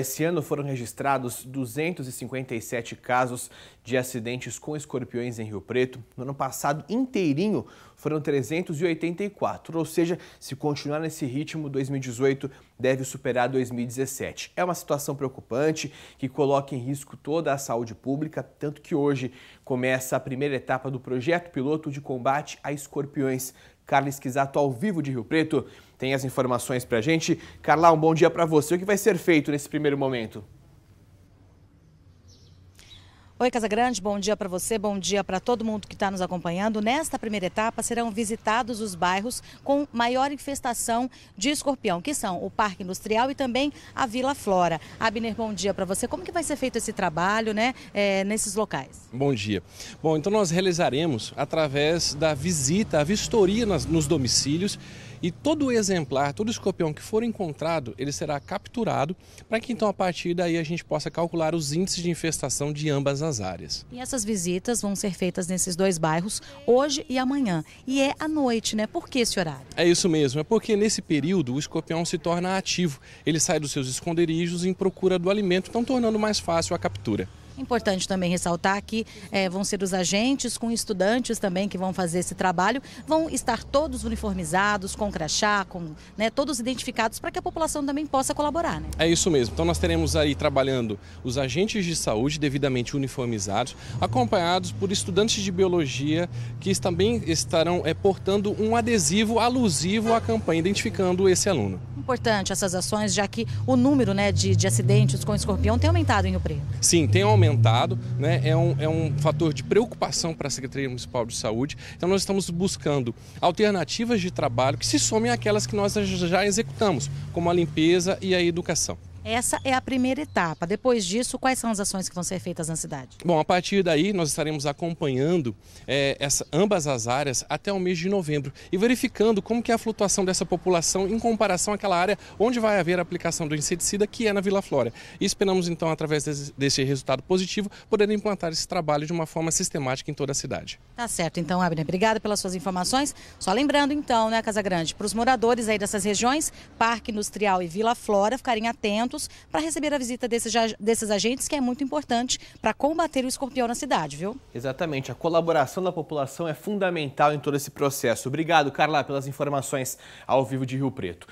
Esse ano foram registrados 257 casos de acidentes com escorpiões em Rio Preto. No ano passado inteirinho foram 384, ou seja, se continuar nesse ritmo, 2018 deve superar 2017. É uma situação preocupante que coloca em risco toda a saúde pública, tanto que hoje começa a primeira etapa do projeto piloto de combate a escorpiões Carla Esquisato, ao vivo de Rio Preto, tem as informações para a gente. Carla, um bom dia para você. O que vai ser feito nesse primeiro momento? Oi, Casa Grande, bom dia para você, bom dia para todo mundo que está nos acompanhando. Nesta primeira etapa serão visitados os bairros com maior infestação de escorpião, que são o Parque Industrial e também a Vila Flora. Abner, bom dia para você. Como que vai ser feito esse trabalho né, é, nesses locais? Bom dia. Bom, então nós realizaremos através da visita, a vistoria nas, nos domicílios e todo exemplar, todo escorpião que for encontrado, ele será capturado para que então a partir daí a gente possa calcular os índices de infestação de ambas as áreas. E essas visitas vão ser feitas nesses dois bairros hoje e amanhã. E é à noite, né? Por que esse horário? É isso mesmo, é porque nesse período o escorpião se torna ativo. Ele sai dos seus esconderijos em procura do alimento, então tornando mais fácil a captura. Importante também ressaltar que é, vão ser os agentes com estudantes também que vão fazer esse trabalho, vão estar todos uniformizados, com crachá, com, né, todos identificados para que a população também possa colaborar. Né? É isso mesmo. Então nós teremos aí trabalhando os agentes de saúde devidamente uniformizados, acompanhados por estudantes de biologia que também estarão é, portando um adesivo alusivo à campanha, identificando esse aluno. Importante essas ações, já que o número né, de, de acidentes com escorpião tem aumentado em Rio Preto. Sim, tem aumentado aumentado, né? é, um, é um fator de preocupação para a Secretaria Municipal de Saúde. Então, nós estamos buscando alternativas de trabalho que se somem àquelas que nós já executamos, como a limpeza e a educação. Essa é a primeira etapa. Depois disso, quais são as ações que vão ser feitas na cidade? Bom, a partir daí nós estaremos acompanhando é, essa, ambas as áreas até o mês de novembro e verificando como que é a flutuação dessa população em comparação àquela área onde vai haver a aplicação do inseticida, que é na Vila Flora. E esperamos então, através desse, desse resultado positivo, poder implantar esse trabalho de uma forma sistemática em toda a cidade. Tá certo, então, Abner, obrigada pelas suas informações. Só lembrando então, né, Casa Grande, para os moradores aí dessas regiões, Parque Industrial e Vila Flora ficarem atentos para receber a visita desses, desses agentes, que é muito importante para combater o escorpião na cidade, viu? Exatamente. A colaboração da população é fundamental em todo esse processo. Obrigado, Carla, pelas informações ao vivo de Rio Preto.